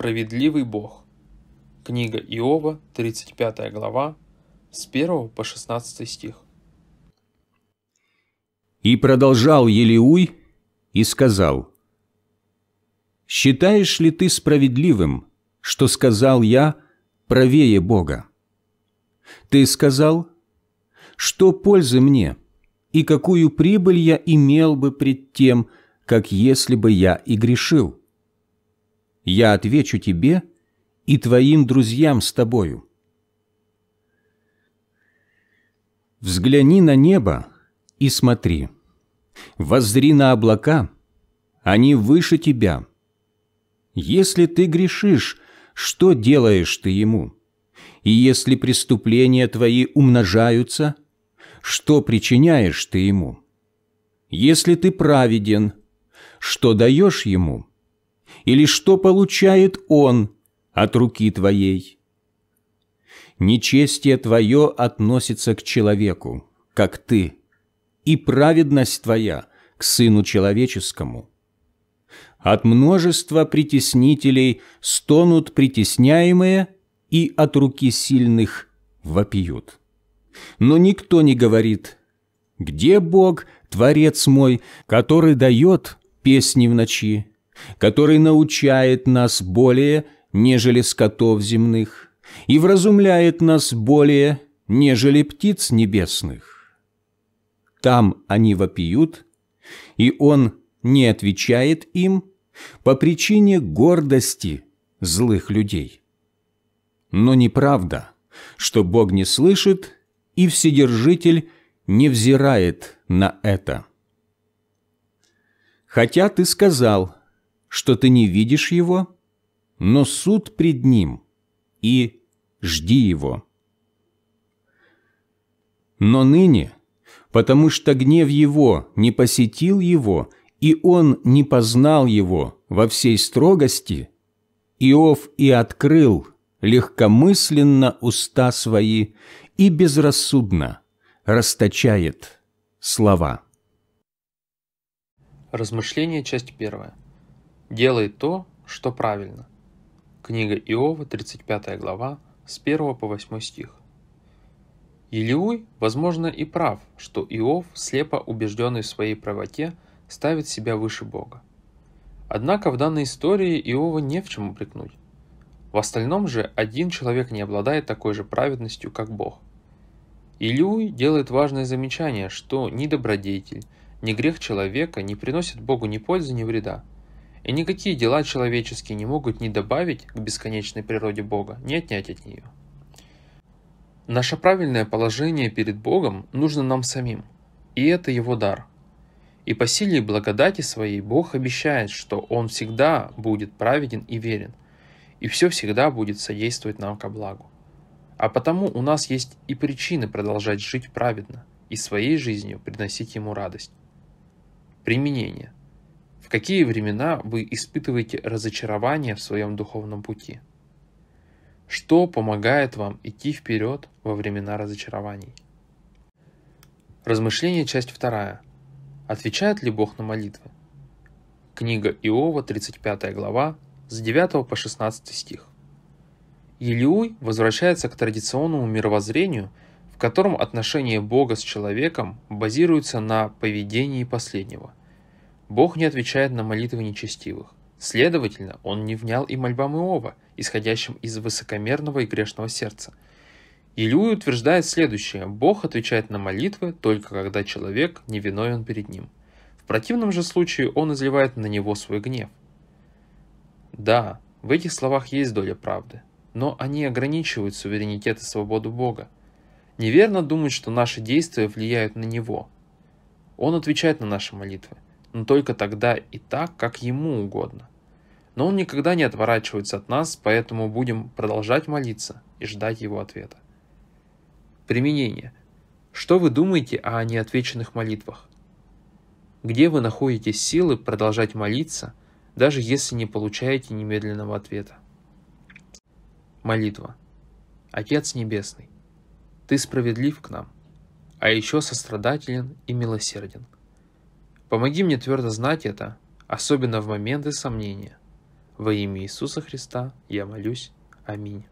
Справедливый Бог. Книга Иова, 35 глава, с 1 по 16 стих. И продолжал Елиуй и сказал, «Считаешь ли ты справедливым, что сказал я правее Бога? Ты сказал, что пользы мне, и какую прибыль я имел бы пред тем, как если бы я и грешил? я отвечу тебе и твоим друзьям с тобою. Взгляни на небо и смотри. Воззри на облака, они выше тебя. Если ты грешишь, что делаешь ты ему? И если преступления твои умножаются, что причиняешь ты ему? Если ты праведен, что даешь ему?» или что получает он от руки твоей? Нечестие твое относится к человеку, как ты, и праведность твоя к сыну человеческому. От множества притеснителей стонут притесняемые, и от руки сильных вопиют. Но никто не говорит, где Бог, Творец мой, который дает песни в ночи который научает нас более, нежели скотов земных, и вразумляет нас более, нежели птиц небесных. Там они вопиют, и он не отвечает им по причине гордости злых людей. Но неправда, что Бог не слышит, и Вседержитель не взирает на это. Хотя ты сказал – что ты не видишь его, но суд пред ним, и жди его. Но ныне, потому что гнев его не посетил его, и он не познал его во всей строгости, Иов и открыл легкомысленно уста свои и безрассудно расточает слова. Размышление, часть первая. Делай то, что правильно. Книга Иова, 35 глава, с 1 по 8 стих. Елиуй, возможно, и прав, что Иов, слепо убежденный в своей правоте, ставит себя выше Бога. Однако в данной истории Иова не в чем упрекнуть. В остальном же один человек не обладает такой же праведностью, как Бог. Илюй делает важное замечание, что ни добродетель, ни грех человека не приносят Богу ни пользы, ни вреда – и никакие дела человеческие не могут ни добавить к бесконечной природе Бога, ни отнять от нее. Наше правильное положение перед Богом нужно нам самим, и это Его дар. И по силе и благодати своей Бог обещает, что Он всегда будет праведен и верен, и все всегда будет содействовать нам ко благу. А потому у нас есть и причины продолжать жить праведно и своей жизнью приносить Ему радость. Применение – какие времена вы испытываете разочарование в своем духовном пути? Что помогает вам идти вперед во времена разочарований? Размышление, часть 2. Отвечает ли Бог на молитвы? Книга Иова, 35 глава, с 9 по 16 стих. Елиуй возвращается к традиционному мировоззрению, в котором отношение Бога с человеком базируется на поведении последнего – Бог не отвечает на молитвы нечестивых. Следовательно, он не внял и мольбам Иова, исходящим из высокомерного и грешного сердца. Илюй утверждает следующее. Бог отвечает на молитвы только когда человек невиновен перед ним. В противном же случае он изливает на него свой гнев. Да, в этих словах есть доля правды, но они ограничивают суверенитет и свободу Бога. Неверно думать, что наши действия влияют на Него. Он отвечает на наши молитвы – но только тогда и так, как ему угодно. Но он никогда не отворачивается от нас, поэтому будем продолжать молиться и ждать его ответа. Применение. Что вы думаете о неотвеченных молитвах? Где вы находите силы продолжать молиться, даже если не получаете немедленного ответа? Молитва. Отец Небесный, Ты справедлив к нам, а еще сострадателен и милосерден – Помоги мне твердо знать это, особенно в моменты сомнения. Во имя Иисуса Христа я молюсь. Аминь.